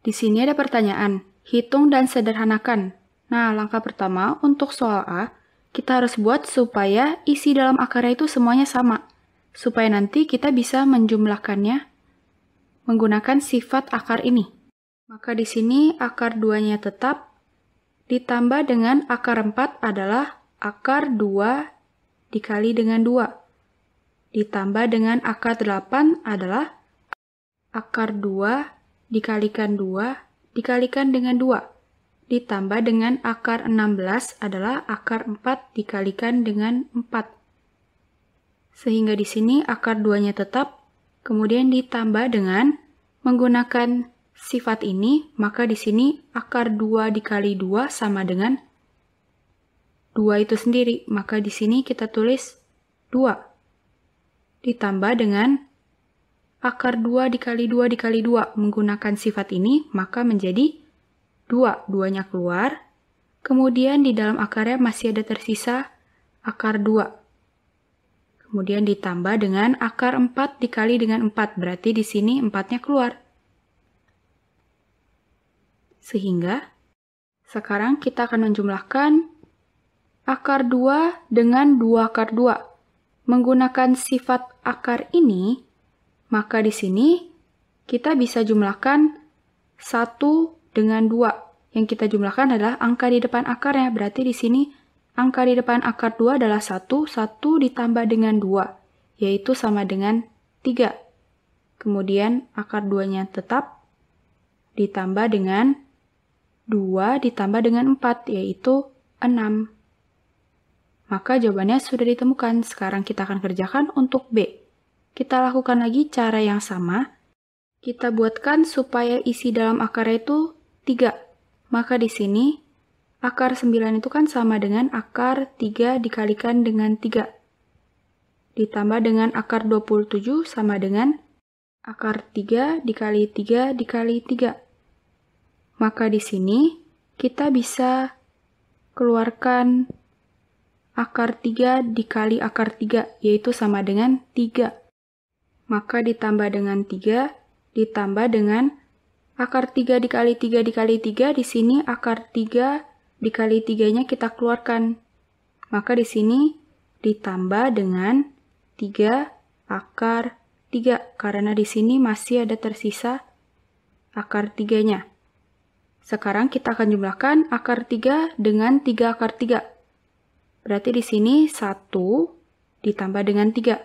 Di sini ada pertanyaan, hitung dan sederhanakan. Nah, langkah pertama untuk soal A, kita harus buat supaya isi dalam akarnya itu semuanya sama, supaya nanti kita bisa menjumlahkannya menggunakan sifat akar ini. Maka di sini akar 2-nya tetap, ditambah dengan akar 4 adalah akar 2 dikali dengan 2. Ditambah dengan akar 8 adalah akar 2 dikalikan 2 dikalikan dengan 2 ditambah dengan akar 16 adalah akar 4 dikalikan dengan 4. Sehingga di sini akar 2-nya tetap, kemudian ditambah dengan menggunakan sifat ini, maka di sini akar 2 dikali 2 sama dengan 2 itu sendiri. Maka di sini kita tulis 2 ditambah dengan akar 2 dikali 2 dikali 2 menggunakan sifat ini, maka menjadi 2. Duanya keluar. Kemudian di dalam akarnya masih ada tersisa akar 2. Kemudian ditambah dengan akar 4 dikali dengan 4. Berarti di sini 4-nya keluar. Sehingga sekarang kita akan menjumlahkan akar 2 dengan 2 akar 2. Menggunakan sifat akar ini, maka di sini kita bisa jumlahkan 1 dengan 2. Yang kita jumlahkan adalah angka di depan akarnya. Berarti di sini angka di depan akar 2 adalah 1, 1 ditambah dengan 2, yaitu sama dengan 3. Kemudian akar 2-nya tetap ditambah dengan 2 ditambah dengan 4, yaitu 6. Maka jawabannya sudah ditemukan. Sekarang kita akan kerjakan untuk B. Kita lakukan lagi cara yang sama. Kita buatkan supaya isi dalam akarnya itu 3. Maka di sini akar 9 itu kan sama dengan akar 3 dikalikan dengan 3. Ditambah dengan akar 27 sama dengan akar 3 dikali 3 dikali 3. Maka di sini kita bisa keluarkan akar 3 dikali akar 3, yaitu sama dengan 3 maka ditambah dengan 3 ditambah dengan akar 3 dikali 3 dikali 3, di sini akar 3 dikali 3-nya kita keluarkan. Maka di sini ditambah dengan 3 akar 3, karena di sini masih ada tersisa akar 3-nya. Sekarang kita akan jumlahkan akar 3 dengan 3 akar 3. Berarti di sini 1 ditambah dengan 3,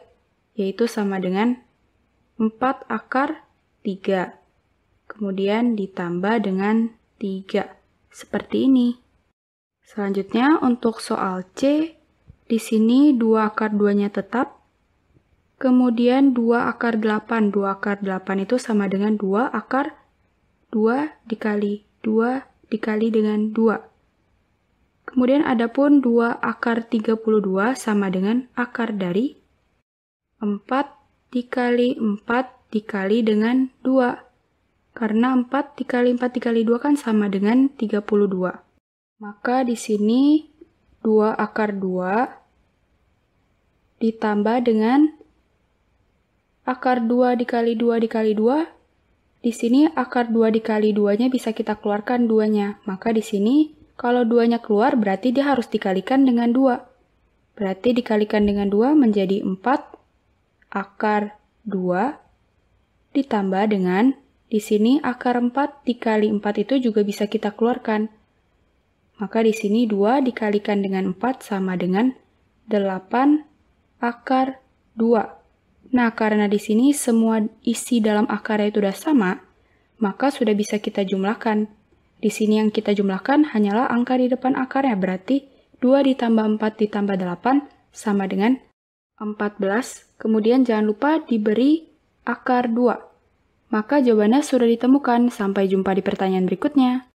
yaitu sama dengan 4 akar 3. Kemudian ditambah dengan 3. Seperti ini. Selanjutnya untuk soal C, di sini 2 akar 2-nya tetap. Kemudian 2 akar 8. 2 akar 8 itu sama dengan 2 akar 2 dikali 2 dikali dengan 2. Kemudian ada pun 2 akar 32 sama dengan akar dari 4 dikali 4 dikali dengan 2. Karena 4 dikali 4 dikali 2 kan sama dengan 32. Maka di sini 2 akar 2 ditambah dengan akar 2 dikali 2 dikali 2. Di sini akar 2 dikali 2-nya bisa kita keluarkan 2-nya. Maka di sini kalau 2-nya keluar berarti dia harus dikalikan dengan 2. Berarti dikalikan dengan 2 menjadi 4 akar 2 ditambah dengan di sini akar 4 dikali 4 itu juga bisa kita keluarkan. Maka di sini 2 dikalikan dengan 4 sama dengan 8 akar 2. Nah, karena di sini semua isi dalam akarnya itu sudah sama, maka sudah bisa kita jumlahkan. Di sini yang kita jumlahkan hanyalah angka di depan akarnya, berarti 2 ditambah 4 ditambah 8 sama dengan 14. Kemudian jangan lupa diberi akar 2. Maka jawabannya sudah ditemukan. Sampai jumpa di pertanyaan berikutnya.